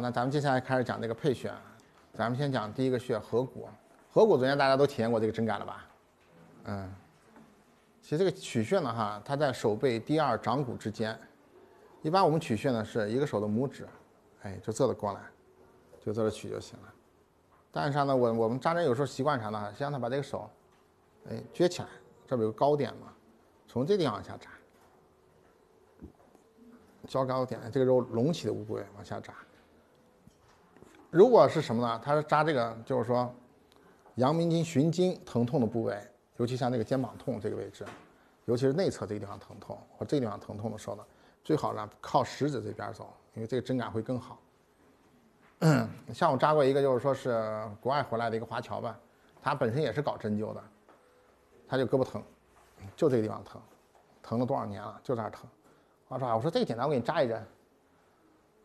那咱们接下来开始讲这个配穴，咱们先讲第一个穴合谷。合谷昨天大家都体验过这个针感了吧？嗯。其实这个取穴呢，哈，它在手背第二掌骨之间。一般我们取穴呢，是一个手的拇指，哎，就这的过来，就这的取就行了。但是呢，我我们扎针有时候习惯啥呢？先让他把这个手，哎，撅起来，这不有个高点嘛，从这地方往下扎。交高点，这个肉隆起的乌龟往下扎。如果是什么呢？它是扎这个，就是说，阳明经循经疼痛的部位，尤其像那个肩膀痛这个位置，尤其是内侧这个地方疼痛或这个地方疼痛的时候呢，最好呢靠食指这边走，因为这个针感会更好。像我扎过一个，就是说是国外回来的一个华侨吧，他本身也是搞针灸的，他就胳膊疼，就这个地方疼，疼了多少年了，就这儿疼。我说啊，我说这个简单，我给你扎一针。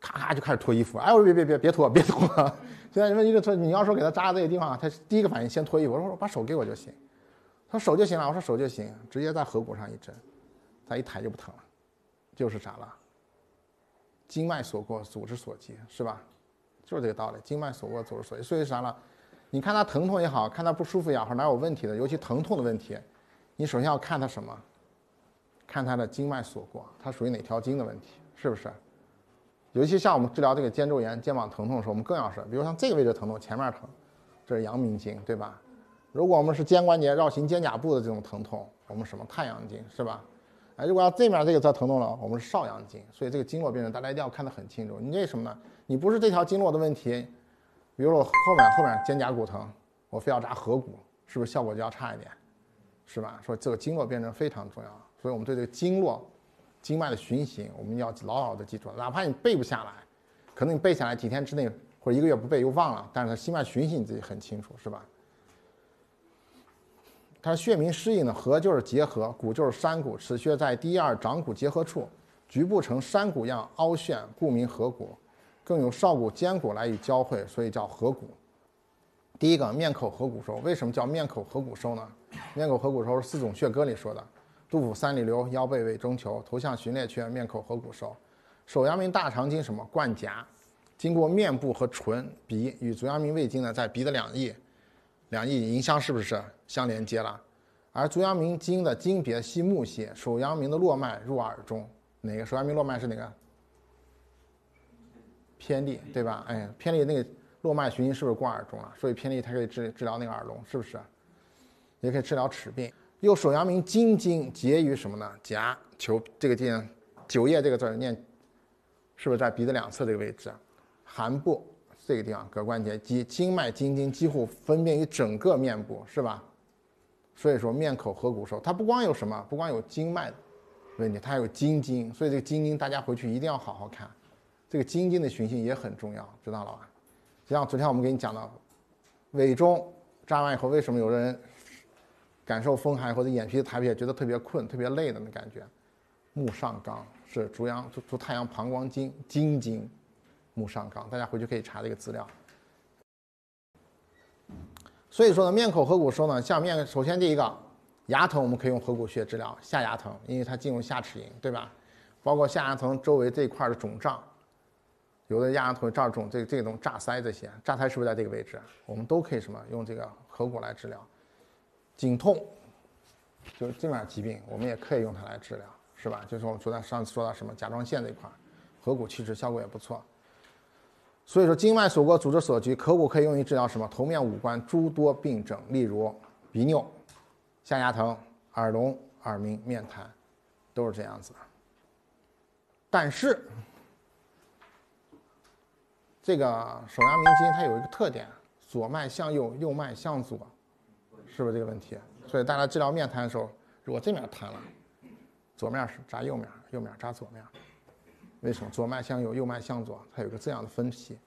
咔咔就开始脱衣服，哎，我别别别别脱，别脱！现在你说一个脱，你要说给他扎这个地方，他第一个反应先脱衣服。我说把手给我就行，他说手就行了。我说手就行，直接在颌骨上一针，他一抬就不疼了，就是啥了？经脉所过，组织所及，是吧？就是这个道理，经脉所过，组织所及。所以啥了？你看他疼痛也好，看他不舒服也好，哪有问题的？尤其疼痛的问题，你首先要看他什么？看他的经脉所过，他属于哪条经的问题，是不是？尤其像我们治疗这个肩周炎、肩膀疼痛的时候，我们更要是，比如像这个位置疼痛，前面疼，这是阳明经，对吧？如果我们是肩关节绕行肩胛部的这种疼痛，我们什么太阳经，是吧？哎，如果要这面这个则疼痛了，我们是少阳经。所以这个经络病证大家一定要看得很清楚。你为什么呢？你不是这条经络的问题。比如我后面后面肩胛骨疼，我非要扎合谷，是不是效果就要差一点？是吧？说这个经络辩证非常重要，所以我们对这个经络。经脉的循行，我们要牢牢的记住，哪怕你背不下来，可能你背下来几天之内或者一个月不背又忘了，但是它经脉循行你自己很清楚，是吧？它穴名“失应的“合”就是结合，“骨”就是山谷。此穴在第二掌骨结合处，局部呈山谷样凹陷，故名合谷。更有少骨、肩骨来与交汇，所以叫合谷。第一个面口合谷收，为什么叫面口合谷收呢？面口合谷收是四种穴歌里说的。杜甫三里留，腰背为中求。头项寻列缺，面口合骨收。手阳明大肠经什么贯颊，经过面部和唇鼻，与足阳明胃经呢，在鼻的两翼，两翼迎香是不是相连接了？而足阳明经的经别系木系，手阳明的络脉入耳中，哪个？手阳明络脉是哪个？偏历，对吧？哎，偏历那个络脉循行是不是过耳中了？所以偏历它可以治治疗那个耳聋，是不是？也可以治疗齿病。右手阳明经经结于什么呢？夹球这个筋，九叶这个字念，是不是在鼻子两侧这个位置啊？颌部这个地方，膈关节及经脉、筋经几乎分布于整个面部，是吧？所以说面口合骨受它不光有什么，不光有经脉的问题，它还有筋经，所以这个筋经大家回去一定要好好看，这个筋经的循行也很重要，知道了吧？就像昨天我们给你讲的，尾中扎完以后，为什么有的人？感受风寒或者眼皮抬不起来，觉得特别困、特别累的那感觉，目上纲是足阳足足太阳膀胱经经经，目上纲，大家回去可以查这个资料。所以说呢，面口合谷说呢，像面首先第一个牙疼，我们可以用合谷穴治疗下牙疼，因为它进入下齿龈，对吧？包括下牙疼周围这一块的肿胀，有的下牙疼这儿肿，这这种炸腮这些，炸腮是不是在这个位置？我们都可以什么用这个合谷来治疗。颈痛，就是这面疾病，我们也可以用它来治疗，是吧？就是我们昨天上次说到什么甲状腺这一块，合谷祛湿效果也不错。所以说，经脉所过，组织所及，颌骨可以用于治疗什么头面五官诸多病症，例如鼻拗、下牙疼、耳聋、耳鸣、面瘫，都是这样子的。但是，这个手阳明经它有一个特点：左脉向右，右脉向左。是不是这个问题？所以大家治疗面瘫的时候，如果这面瘫了，左面是扎右面，右面扎左面，为什么左脉向右，右脉向左？它有个这样的分析。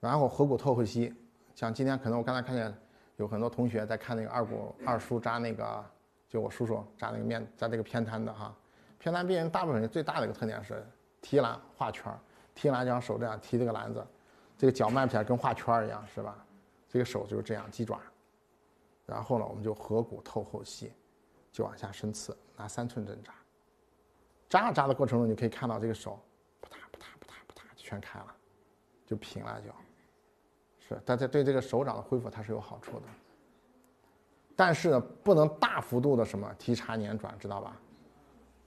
然后颌骨透会吸，像今天可能我刚才看见有很多同学在看那个二姑二叔扎那个，就我叔叔扎那个面扎那个偏瘫的哈。偏瘫病人大部分最大的一个特点是提篮画圈儿，提篮讲手这样提这个篮子，这个脚迈起来跟画圈儿一样，是吧？这个手就是这样鸡爪。然后呢，我们就合谷透后溪，就往下深刺，拿三寸针扎。扎着扎的过程中，你可以看到这个手，嗒打嗒打嗒打嗒就全开了，就平了，就是。大家对这个手掌的恢复它是有好处的。但是呢，不能大幅度的什么提插捻转，知道吧？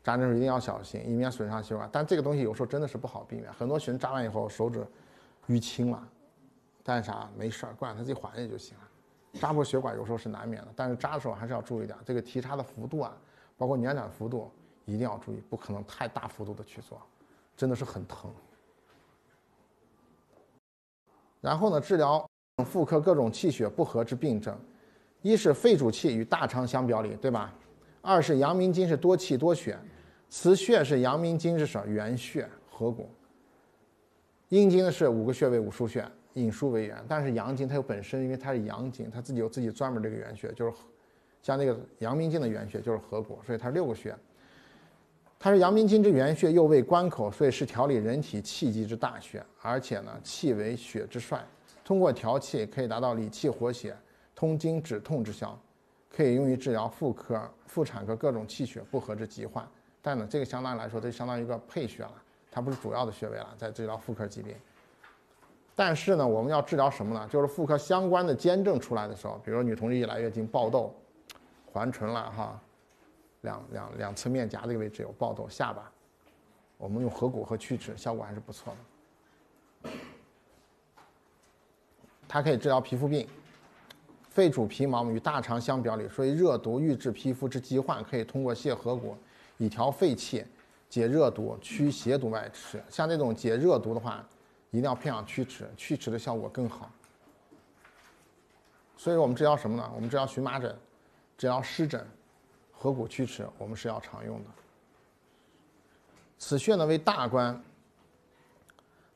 扎针时一定要小心，以免损伤血管。但这个东西有时候真的是不好避免，很多学生扎完以后手指淤青了，但是啥没事，管他己缓解就行了。扎破血管有时候是难免的，但是扎的时候还是要注意点，这个提插的幅度啊，包括捻转幅度一定要注意，不可能太大幅度的去做，真的是很疼。然后呢，治疗妇科各种气血不和之病症，一是肺主气与大肠相表里，对吧？二是阳明经是多气多血，此穴是阳明经之首，元穴合谷。阴经呢是五个穴位五腧穴。引书为原，但是阳经它有本身，因为它是阳经，它自己有自己专门这个原穴，就是像那个阳明经的原穴就是合谷，所以它六个穴。它是阳明经之原穴，又为关口，所以是调理人体气机之大穴。而且呢，气为血之帅，通过调气可以达到理气活血、通经止痛之效，可以用于治疗妇科、妇产科各种气血不和之疾患。但呢，这个相当于来说，这相当于一个配穴了，它不是主要的穴位了，在治疗妇科疾病。但是呢，我们要治疗什么呢？就是妇科相关的兼症出来的时候，比如女同志一来月经爆痘、环唇了哈，两两两侧面颊这个位置有爆痘，下巴，我们用合谷和曲池效果还是不错的。它可以治疗皮肤病，肺主皮毛与大肠相表里，所以热毒郁滞皮肤之疾患，可以通过泻颌骨以调肺气，解热毒，驱邪毒外吃。像那种解热毒的话。一定要配养曲池，曲池的效果更好。所以，我们治疗什么呢？我们治疗荨麻疹、治疗湿疹、合谷曲池，我们是要常用的。此穴呢为大关，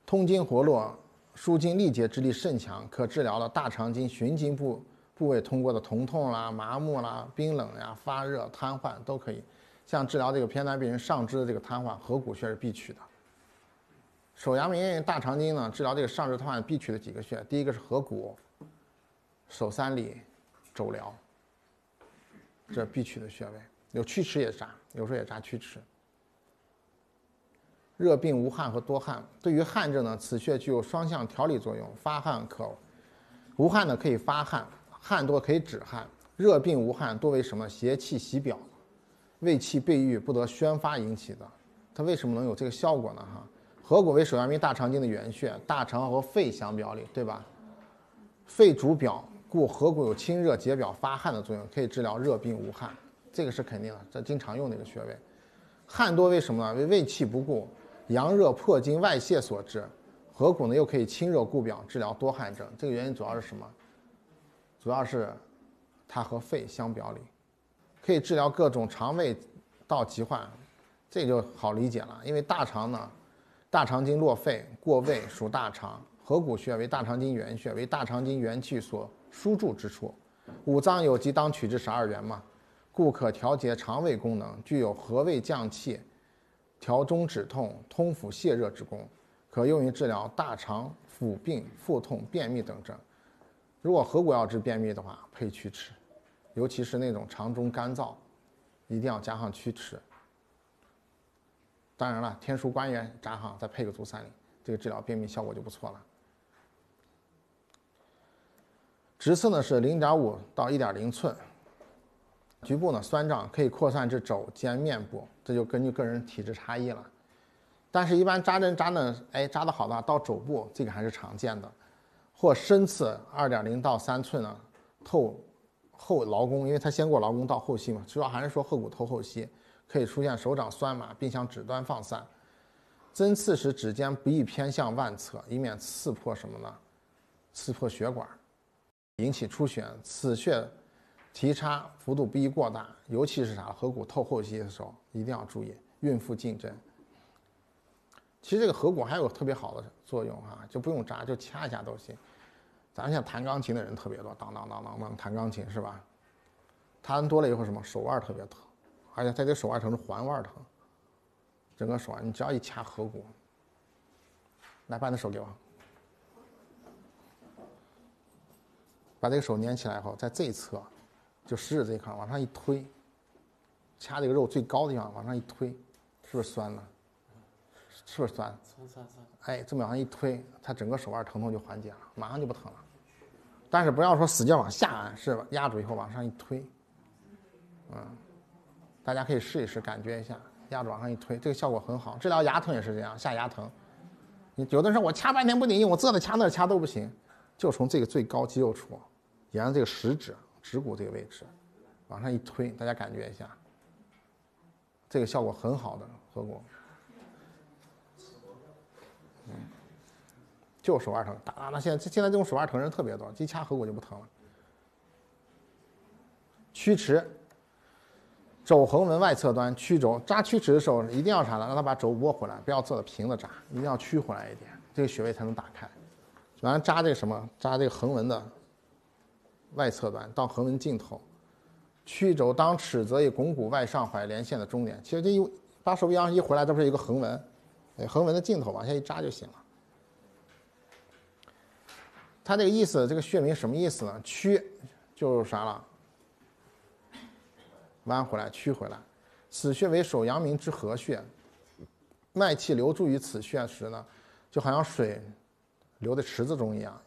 通经活络、舒筋利竭，之力甚强，可治疗了大肠经循经部部位通过的疼痛啦、麻木啦、冰冷呀、发热、瘫痪都可以。像治疗这个偏瘫病人上肢的这个瘫痪，合谷穴是必取的。手阳明大肠经呢，治疗这个上热痛必取的几个穴，第一个是合谷、手三里、肘髎，这必取的穴位。有曲池也扎，有时候也扎曲池。热病无汗和多汗，对于汗症呢，此穴具有双向调理作用。发汗可无汗呢，可以发汗；汗多可以止汗。热病无汗多为什么邪气袭表，胃气被郁不得宣发引起的？它为什么能有这个效果呢？哈。合谷为手阳明大肠经的原穴，大肠和肺相表里，对吧？肺主表，故合谷有清热解表、发汗的作用，可以治疗热病无汗，这个是肯定的，这经常用的一个穴位。汗多为什么呢？为胃气不固、阳热破经外泄所致。合谷呢又可以清热固表，治疗多汗症。这个原因主要是什么？主要是它和肺相表里，可以治疗各种肠胃道疾患，这就好理解了，因为大肠呢。大肠经络肺过胃属大肠，合谷穴为大肠经原穴，为大肠经元气所输注之处。五脏有疾当取之十二元嘛，故可调节肠胃功能，具有和胃降气、调中止痛、通腑泄热之功，可用于治疗大肠腹病、腹痛、便秘等症。如果合谷要治便秘的话，配曲池，尤其是那种肠中干燥，一定要加上曲池。当然了，天枢、关元扎上，再配个足三里，这个治疗便秘效果就不错了。直刺呢是零点五到一点零寸，局部呢酸胀，可以扩散至肘、肩、面部，这就根据个人体质差异了。但是，一般扎针扎呢，哎，扎的好的话，到肘部这个还是常见的。或深刺二点零到三寸呢，透后劳宫，因为它先过劳宫到后溪嘛，主要还是说后骨透后溪。可以出现手掌酸麻，并向指端放散。针刺时，指尖不宜偏向腕侧，以免刺破什么呢？刺破血管，引起出血。此穴提插幅度不宜过大，尤其是啥合谷透后期的时候，一定要注意孕妇禁针。其实这个合谷还有特别好的作用啊，就不用扎，就掐一下都行。咱们像弹钢琴的人特别多，当当当当当，弹钢琴是吧？弹多了以后什么？手腕特别疼。而且在这个手腕疼是环腕疼，整个手腕你只要一掐合谷，来把那手给我，把这个手捏起来以后，在这一侧，就食指这一块往上一推，掐这个肉最高的地方往上一推，是不是酸了？是不是酸？酸酸酸！哎，这么往上一推，他整个手腕疼痛就缓解了，马上就不疼了。但是不要说使劲往下按，是压住以后往上一推，嗯。大家可以试一试，感觉一下，压着往上一推，这个效果很好。治疗牙疼也是这样，下牙疼，你有的时候我掐半天不顶用，我这的掐那掐都不行，就从这个最高肌肉处，沿着这个食指指骨这个位置，往上一推，大家感觉一下，这个效果很好的，颌骨。嗯，就手腕疼，打打打，现在现在这种手腕疼人特别多，一掐颌骨就不疼了。曲池。肘横纹外侧端屈肘扎曲尺的时候，一定要啥呢？让他把肘窝回来，不要做的平的扎，一定要屈回来一点，这个穴位才能打开。完了扎这个什么？扎这个横纹的外侧端到横纹尽头，屈肘当尺则以肱骨外上踝连线的中点。其实这一把手一上一回来，都是一个横纹，横纹的尽头往下一扎就行了。他这个意思，这个穴名什么意思呢？屈就是啥了？弯回来，曲回来，此穴为手阳明之合穴，脉气流注于此穴时呢，就好像水流在池子中一样。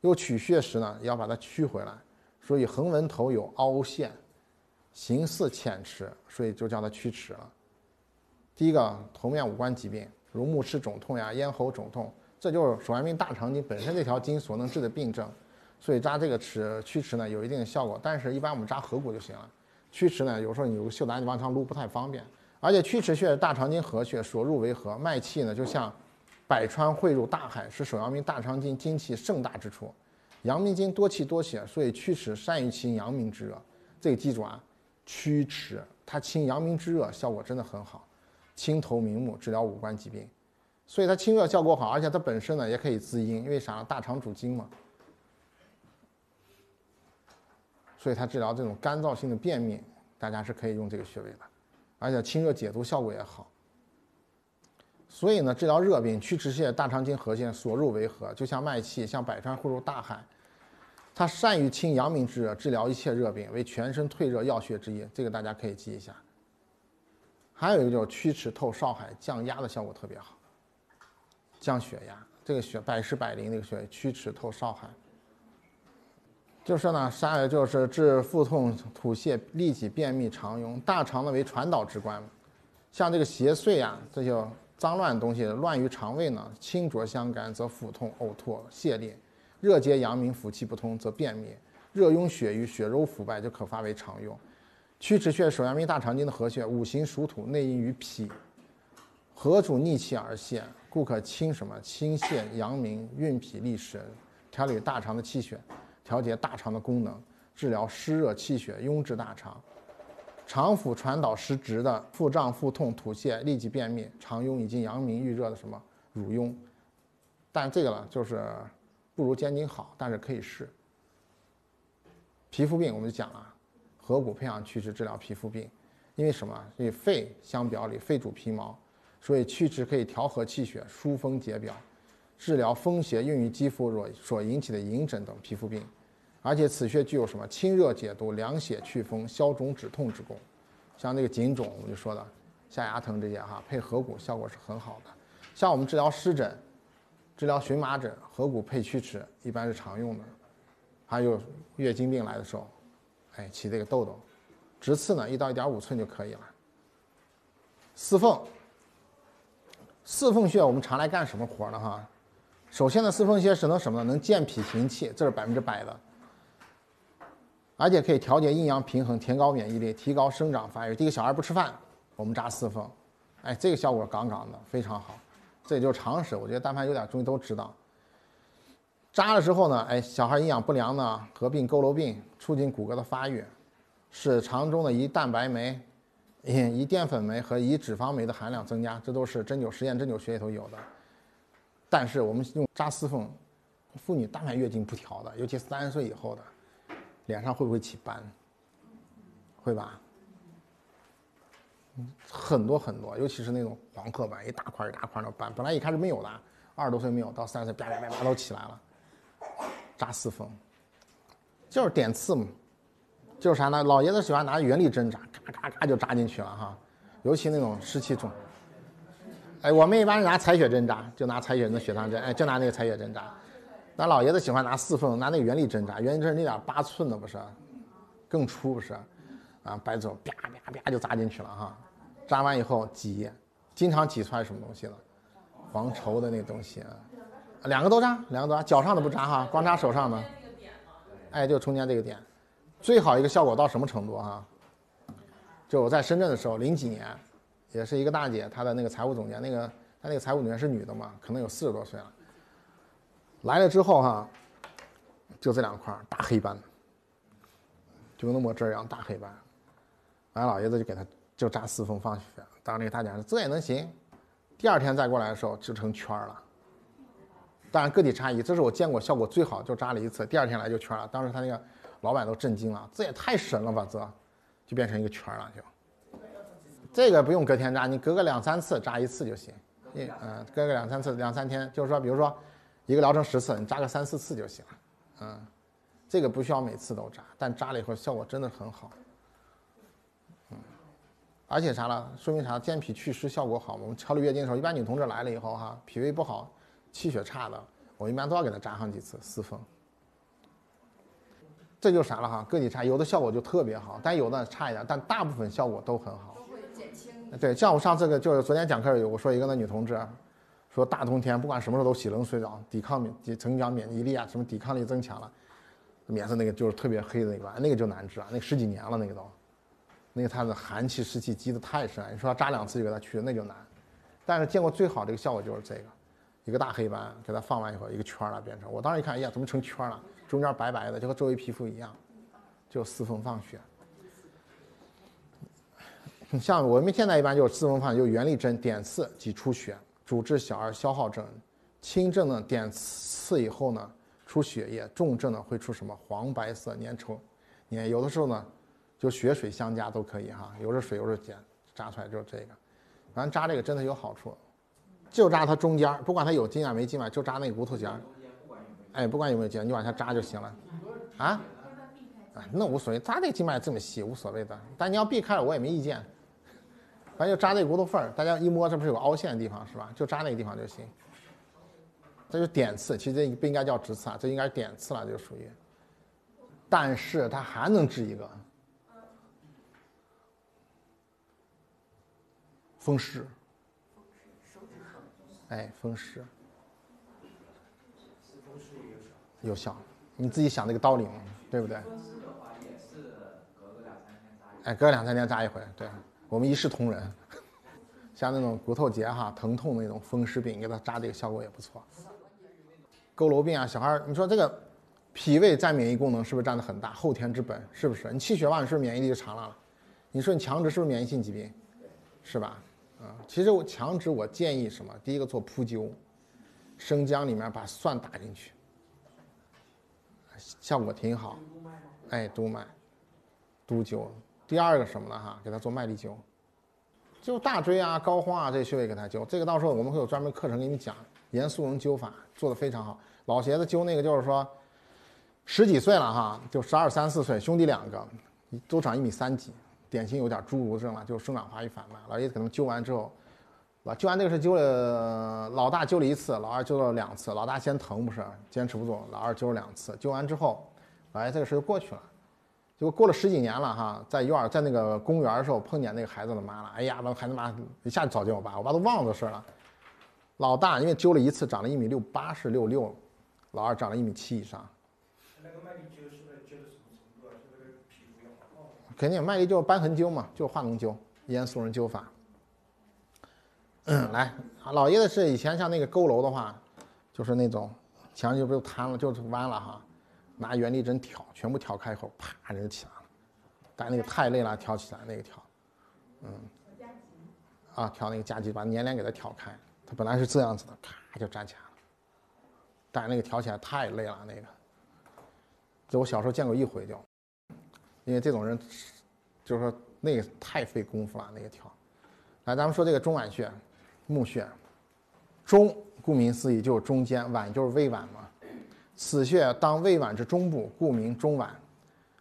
又取穴时呢，要把它曲回来，所以横纹头有凹陷，形似浅池，所以就叫它曲池了。第一个头面五官疾病，如目赤肿痛呀、咽喉肿痛，这就是手阳明大肠经本身这条经所能治的病症，所以扎这个池曲池呢，有一定的效果，但是一般我们扎合谷就行了。曲池呢，有时候你有个袖你往上撸不太方便，而且曲池穴是大肠经合穴，所入为合，脉气呢就像百川汇入大海，是手阳明大肠经精气盛大之处。阳明经多气多血，所以曲池善于清阳明之热，这个记住啊，曲池它清阳明之热效果真的很好，清头明目，治疗五官疾病，所以它清热效果好，而且它本身呢也可以滋阴，因为啥？大肠主筋嘛。所以它治疗这种干燥性的便秘，大家是可以用这个穴位的，而且清热解毒效果也好。所以呢，治疗热病，曲池穴、大肠经合穴所入为合，就像脉气像百川汇入大海，它善于清阳明之热，治疗一切热病为全身退热要穴之一，这个大家可以记一下。还有一个就是曲池透少海，降压的效果特别好，降血压，这个穴百试百灵那个穴，曲池透少海。就是呢，沙仁就是治腹痛、吐泻、痢疾、便秘、肠痈。大肠呢为传导之官，像这个邪祟啊，这些脏乱东西乱于肠胃呢，清浊相干则腹痛、呕吐、泻痢；热结阳明，腑气不通则便秘；热壅血瘀，血肉腐败就可发为肠用。曲池穴属阳明大肠经的合穴，五行属土，内因于脾，合主逆气而泄，故可清什么？清泻阳明，运脾利神，调理大肠的气血。调节大肠的功能，治疗湿热、气血壅滞大肠、肠腑传导失职的腹胀、腹痛、吐泻、痢疾、便秘、肠痈以及阳明郁热的什么乳痈。但这个呢，就是不如肩颈好，但是可以试。皮肤病我们就讲了，合谷配养曲池治疗皮肤病，因为什么？因为肺相表里，肺主皮毛，所以曲池可以调和气血、疏风解表，治疗风邪用于肌肤所引起的银疹等皮肤病。而且此穴具有什么清热解毒、凉血祛风、消肿止痛之功。像那个颈肿，我们就说了下牙疼这些哈，配合谷效果是很好的。像我们治疗湿疹、治疗荨麻疹，合谷配曲池一般是常用的。还有月经病来的时候，哎起这个痘痘，直刺呢一到一点五寸就可以了。四缝，四缝穴我们常来干什么活呢？哈，首先呢，四缝穴是能什么？能健脾行气，这是百分之百的。而且可以调节阴阳平衡，提高免疫力，提高生长发育。第一个小孩不吃饭，我们扎四缝，哎，这个效果杠杠的，非常好。这也就是常识，我觉得但凡有点中医都知道。扎了之后呢，哎，小孩营养不良呢，合并佝偻病，促进骨骼的发育，使肠中的胰蛋白酶、胰淀粉酶和胰脂肪酶的含量增加，这都是针灸实验针灸学里头有的。但是我们用扎四缝，妇女大半月经不调的，尤其三十岁以后的。脸上会不会起斑？会吧，很多很多，尤其是那种黄褐斑，一大块一大块的斑，本来一开始没有的，二十多岁没有，到三十岁啪啪啪都起来了。扎四缝，就是点刺嘛，就是啥呢？老爷子喜欢拿原力针扎，咔咔咔就扎进去了哈，尤其那种湿气重。哎，我们一般是拿采血针扎，就拿采血的血糖针，哎，就拿那个采血针扎。咱老爷子喜欢拿四缝，拿那个圆力针扎，圆力针那点八寸的不是，更粗不是，啊，白走啪啪啪就扎进去了哈，扎完以后挤，经常挤出来什么东西了，黄稠的那东西啊，两个都扎，两个都扎，脚上都不扎哈，光扎手上呢，哎，就中间这个点，最好一个效果到什么程度哈？就我在深圳的时候零几年，也是一个大姐，她的那个财务总监，那个她那个财务总监是女的嘛，可能有四十多岁了。来了之后哈，就这两块大黑斑，就那么这一样大黑斑，俺老爷子就给他就扎四缝放血。当时那大家说这也能行？第二天再过来的时候就成圈了。当然个体差异，这是我见过效果最好，就扎了一次，第二天来就圈了。当时他那个老板都震惊了，这也太神了吧？这就变成一个圈了就。这个不用隔天扎，你隔个两三次扎一次就行。嗯，隔个两三次，两三天，就是说，比如说。一个疗程十次，你扎个三四次就行了，嗯，这个不需要每次都扎，但扎了以后效果真的很好，嗯，而且啥了，说明啥？健脾祛湿效果好嘛？我们调理月经的时候，一般女同志来了以后哈，脾胃不好、气血差的，我一般都要给她扎上几次四缝，这就啥了哈？个体差，有的效果就特别好，但有的差一点，但大部分效果都很好，都会减轻。对，像我上次个就是昨天讲课有我说一个那女同志。说大冬天不管什么时候都洗冷水澡，抵抗免增强免疫力啊，什么抵抗力增强了，脸色那个就是特别黑的那个，那个就难治啊，那十几年了那个都，那个他的寒气湿气积得太深了。你说扎两次就给他去，那就难。但是见过最好这个效果就是这个，一个大黑斑给他放完以后，一个圈了变成。我当时一看，哎呀，怎么成圈了？中间白白的，就和周围皮肤一样，就四缝放血。像我们现在一般就是四缝放，就原力针点刺即出血。主治小儿消耗症，轻症呢点刺以后呢出血液，重症呢会出什么黄白色粘稠，你看有的时候呢就血水相加都可以哈，有的水有的碱，扎出来就是这个，反正扎这个真的有好处，就扎它中间，不管它有筋脉没筋脉，就扎那骨头节，哎不管有没有筋，你往下扎就行了啊，啊那无所谓，扎那筋脉这么细无所谓的，但你要避开了我也没意见。反正就扎那个骨头缝儿，大家一摸，这不是有个凹陷的地方是吧？就扎那个地方就行。这就点刺，其实不应该叫直刺啊，这应该是点刺了，就属于。但是它还能治一个风湿，哎，风湿有效，你自己想那个道理嘛，对不对？隔个哎，隔两三天扎一回，对。我们一视同仁，像那种骨头节哈疼痛那种风湿病，给他扎这个效果也不错。佝偻病啊，小孩儿，你说这个脾胃占免疫功能是不是占的很大？后天之本是不是？你气血旺，是不是免疫力就强了？你说你强直是不是免疫性疾病？是吧？啊，其实我强直我建议什么？第一个做扑灸，生姜里面把蒜打进去，效果挺好。哎，督脉，督灸。第二个什么呢？哈，给他做麦粒灸，就大椎啊、膏肓啊这些穴位给他灸。这个到时候我们会有专门课程给你讲。严肃荣灸法做的非常好。老鞋子灸那个就是说，十几岁了哈，就十二三四岁，兄弟两个，都长一米三几，典型有点侏儒症了，就是生长发育反慢。老爷子可能灸完之后，啊，灸完这个事灸了，老大灸了一次，老二灸了两次。老大先疼不是，坚持不住，老二灸了两次，灸完之后，哎，这个事就过去了。就过了十几年了哈，在院儿在那个公园的时候碰见那个孩子的妈了，哎呀，那孩子妈一下就找见我爸，我爸都忘了这事了。老大因为揪了一次，长了一米六八，是六六老二长了一米七以上。肯定卖力就是瘢痕灸嘛，就是化脓灸，严肃人灸法。嗯，来，老爷子是以前像那个佝偻的话，就是那种墙就不就塌了，就是弯了哈。拿圆力针挑，全部挑开以后，啪，人就起来了。但那个太累了，挑起来那个挑，嗯，啊，挑那个夹脊，把粘连给它挑开，它本来是这样子的，咔就站起来了。但那个挑起来太累了，那个，就我小时候见过一回就，因为这种人，就是说那个太费功夫了，那个挑。来，咱们说这个中脘穴、募穴，中顾名思义就是中间，脘就是胃脘嘛。此穴当胃脘之中部，故名中脘。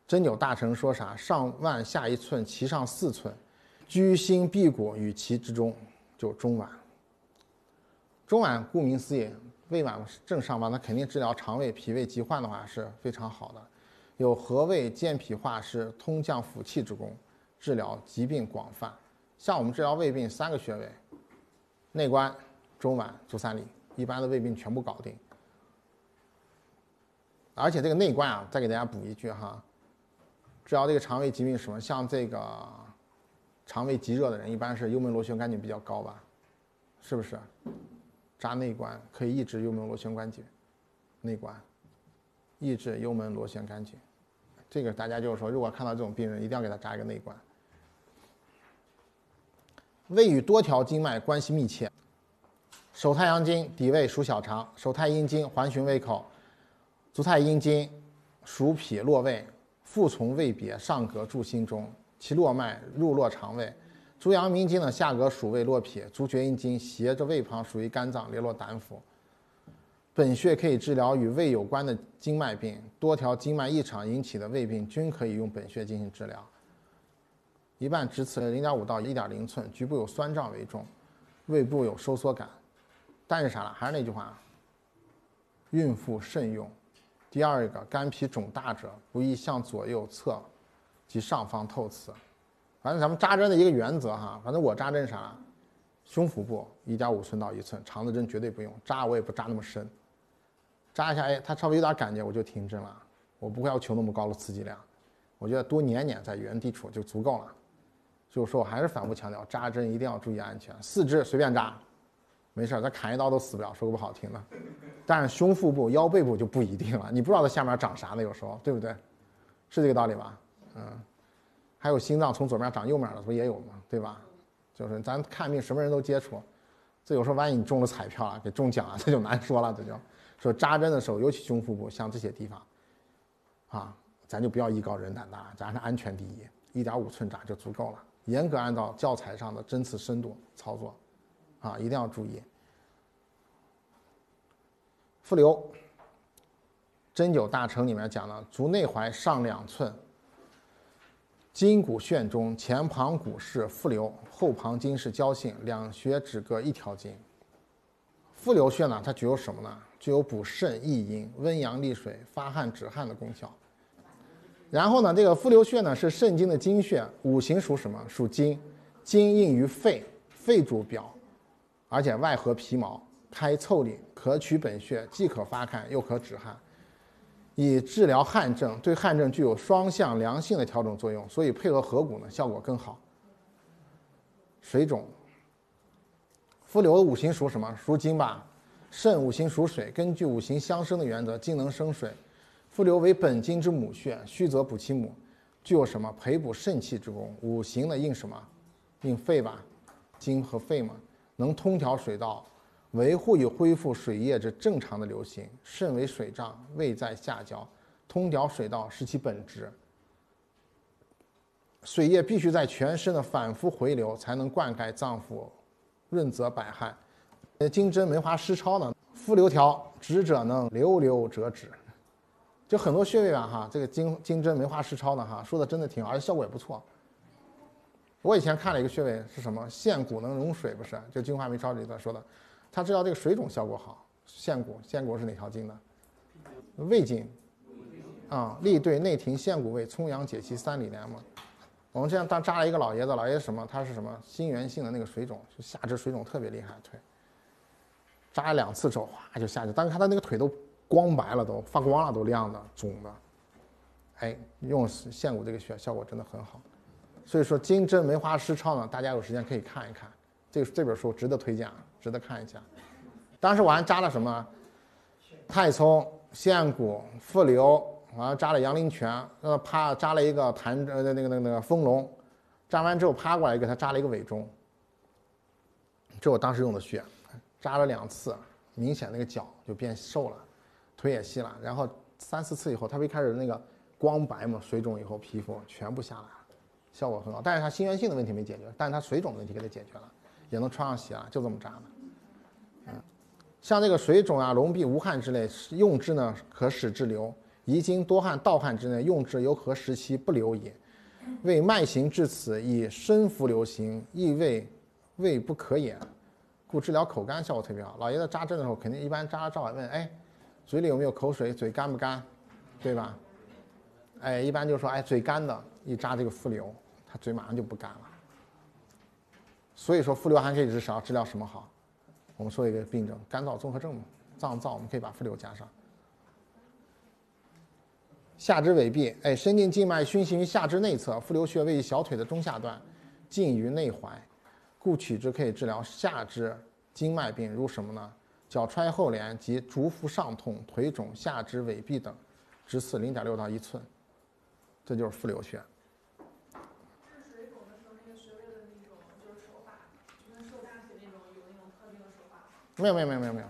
针灸大成说啥？上腕下一寸，其上四寸，居心辟谷，与其之中，就中脘。中脘顾名思义，胃脘正上方，那肯定治疗肠胃、脾胃疾患的话是非常好的。有和胃、健脾、化湿、通降腑气之功，治疗疾病广泛。像我们治疗胃病，三个穴位：内关、中脘、足三里，一般的胃病全部搞定。而且这个内关啊，再给大家补一句哈，治疗这个肠胃疾病什么，像这个肠胃积热的人，一般是幽门螺旋杆菌比较高吧，是不是？扎内关可以抑制幽门螺旋杆菌。内关抑制幽门螺旋杆菌，这个大家就是说，如果看到这种病人，一定要给他扎一个内关。胃与多条经脉关系密切，手太阳经底位属小肠，手太阴经环循胃口。足太阴经属脾络胃，腹从胃别上膈注心中，其络脉入络肠胃。足阳明经呢下膈属胃络脾，足厥阴经斜着胃旁属于肝脏联络胆腑。本穴可以治疗与胃有关的经脉病，多条经脉异常引起的胃病均可以用本穴进行治疗。一半直刺零点五到一点零寸，局部有酸胀为重，胃部有收缩感。但是啥了？还是那句话，孕妇慎用。第二个，肝脾肿大者不宜向左右侧及上方透刺。反正咱们扎针的一个原则哈，反正我扎针啥，胸腹部一点五寸到一寸，长的针绝对不用扎，我也不扎那么深，扎一下哎，它稍微有点感觉我就停针了，我不会要求那么高的刺激量，我觉得多捻捻在原地处就足够了。就是说，我还是反复强调，扎针一定要注意安全，四肢随便扎。没事，他砍一刀都死不了，说个不好听的。但是胸腹部、腰背部就不一定了，你不知道它下面长啥呢，有时候，对不对？是这个道理吧？嗯。还有心脏从左面长右面的，不也有吗？对吧？就是咱看病什么人都接触，这有时候万一你中了彩票了，给中奖了，这就难说了。这就说扎针的时候，尤其胸腹部像这些地方，啊，咱就不要艺高人胆大，咱是安全第一，一点五寸扎就足够了，严格按照教材上的针刺深度操作。啊，一定要注意。复流针灸大成里面讲了，足内踝上两寸，筋骨穴中前旁骨是复流，后旁筋是交性，两穴只隔一条筋。复流穴呢，它具有什么呢？具有补肾益阴、温阳利水、发汗止汗的功效。然后呢，这个复流穴呢是肾经的经穴，五行属什么？属金，金应于肺，肺主表。而且外合皮毛，开凑领，可取本穴，既可发汗，又可止汗，以治疗汗症。对汗症具有双向良性的调整作用，所以配合合谷呢，效果更好。水肿，伏流五行属什么？属金吧。肾五行属水，根据五行相生的原则，金能生水，伏流为本金之母穴，虚则补其母，具有什么培补肾气之功？五行呢应什么？应肺吧。金和肺嘛。能通调水道，维护与恢复水液之正常的流行，肾为水脏，胃在下焦，通调水道是其本质。水液必须在全身的反复回流，才能灌溉脏腑，润泽百骸。呃，金针梅花湿超呢，复流调，止者能流，流折止。就很多穴位啊，哈，这个金金针梅花湿超呢，哈，说的真的挺，好，而且效果也不错。我以前看了一个穴位是什么？陷骨能融水，不是？就《精华梅超》里头说的，它知道这个水肿效果好。陷骨，陷骨是哪条筋的？胃经。啊，立对内庭、陷骨位，冲阳、解气三里连嘛。我们这样当扎了一个老爷子，老爷子什么？他是什么？心源性的那个水肿，就下肢水肿特别厉害，腿。扎了两次之后，哗就下去。但是他的那个腿都光白了，都发光了，都亮的，肿的。哎，用陷骨这个穴效果真的很好。所以说《金针梅花诗钞》呢，大家有时间可以看一看，这这本书值得推荐值得看一下。当时我还扎了什么？太冲、陷骨、复溜，完了扎了阳陵泉，趴扎了一个弹呃那个那个那个丰隆，扎完之后趴过来给他扎了一个尾中。这我当时用的穴，扎了两次，明显那个脚就变瘦了，腿也细了。然后三四次以后，他不一开始那个光白嘛，水肿以后皮肤全部下来。效果很好，但是他心源性的问题没解决，但是他水肿的问题给他解决了，也能穿上鞋了，就这么扎的。嗯，像这个水肿啊、隆鼻无汗之类，用之呢可使之流；遗精多汗盗汗之类，用之犹可时其不流也。为脉行至此，以身浮流行，亦未未不可也。故治疗口干效果特别好。老爷子扎针的时候，肯定一般扎着照完问，哎，嘴里有没有口水？嘴干不干？对吧？哎，一般就说，哎，嘴干的，一扎这个浮流。他嘴马上就不干了，所以说副六还可以治啥？治疗什么好？我们说一个病症，干燥综合症，脏燥，我们可以把副六加上。下肢痿痹，哎，深进静脉循行于下肢内侧，副六穴位于小腿的中下段，近于内踝，故取之可以治疗下肢经脉病，如什么呢？脚踹后廉及足腹上痛、腿肿、下肢痿痹等，直刺零点六到一寸，这就是副六穴。没有没有没有没有没有，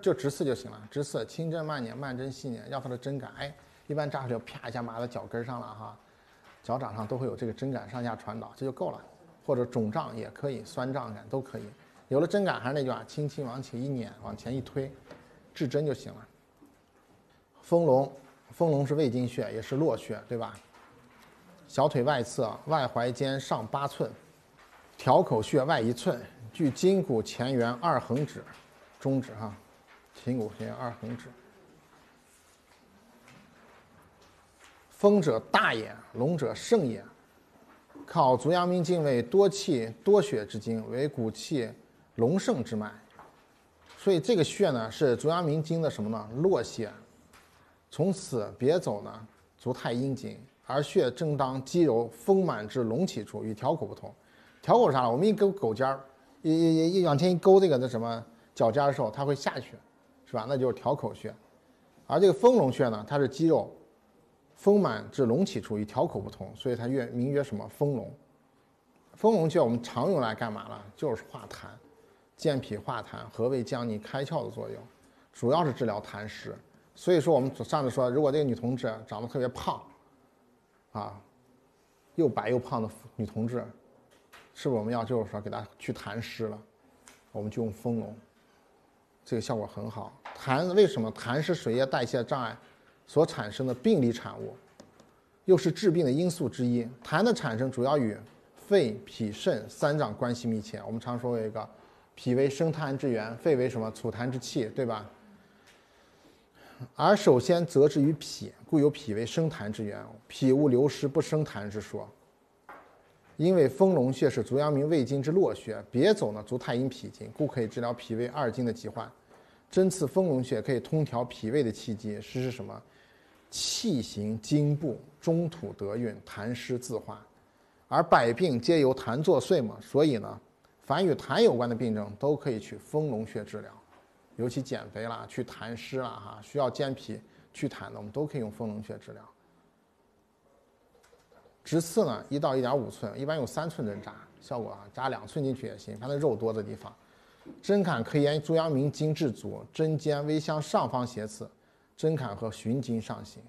就直刺就行了，直刺轻针慢捻，慢针细捻，要它的针感哎，一般扎出去啪一下麻到脚跟上了哈，脚掌上都会有这个针感上下传导，这就够了，或者肿胀也可以，酸胀感都可以，有了针感还是那句话，轻轻往前一捻，往前一推，至针就行了。丰隆，丰隆是胃经穴，也是络穴，对吧？小腿外侧，外踝尖上八寸，调口穴外一寸，距胫骨前缘二横指。中指哈，琴骨前二横指。风者大也，龙者盛也。靠足阳明经为多气多血之经，为骨气龙盛之脉，所以这个穴呢是足阳明经的什么呢？络穴。从此别走呢，足太阴经，而穴正当肌肉丰满之隆起处，与条口不同。条口啥我们一勾狗尖儿，一一一往前一勾这个那什么？脚扎的时候，它会下去，是吧？那就是条口穴。而这个丰隆穴呢，它是肌肉丰满至隆起处，与条口不同，所以它曰名曰什么丰隆。丰隆穴我们常用来干嘛呢？就是化痰、健脾化痰，和胃降逆、开窍的作用，主要是治疗痰湿。所以说，我们上次说，如果这个女同志长得特别胖，啊，又白又胖的女同志，是不是我们要就是说给她去痰湿了？我们就用丰隆。这个效果很好。痰为什么？痰是水液代谢障碍所产生的病理产物，又是致病的因素之一。痰的产生主要与肺、脾、肾三脏关系密切。我们常说有一个“脾为生痰之源”，肺为什么“储痰之器”，对吧？而首先则之于脾，故有“脾为生痰之源”，“脾物流失不生痰”之说。因为丰隆穴是足阳明胃经之络穴，别走呢足太阴脾经，故可以治疗脾胃二经的疾患。针刺丰隆穴可以通调脾胃的气机，实施什么？气行经部，中土得运，痰湿自化。而百病皆由痰作祟嘛，所以呢，凡与痰有关的病症都可以去丰隆穴治疗。尤其减肥啦，去痰湿啦，哈，需要健脾祛痰的，我们都可以用丰隆穴治疗。直刺呢，一到一点五寸，一般用三寸针扎，效果啊，扎两寸进去也行。反正肉多的地方，针砍可以沿足阳明经至足，针尖微向上方斜刺，针砍和循经上行。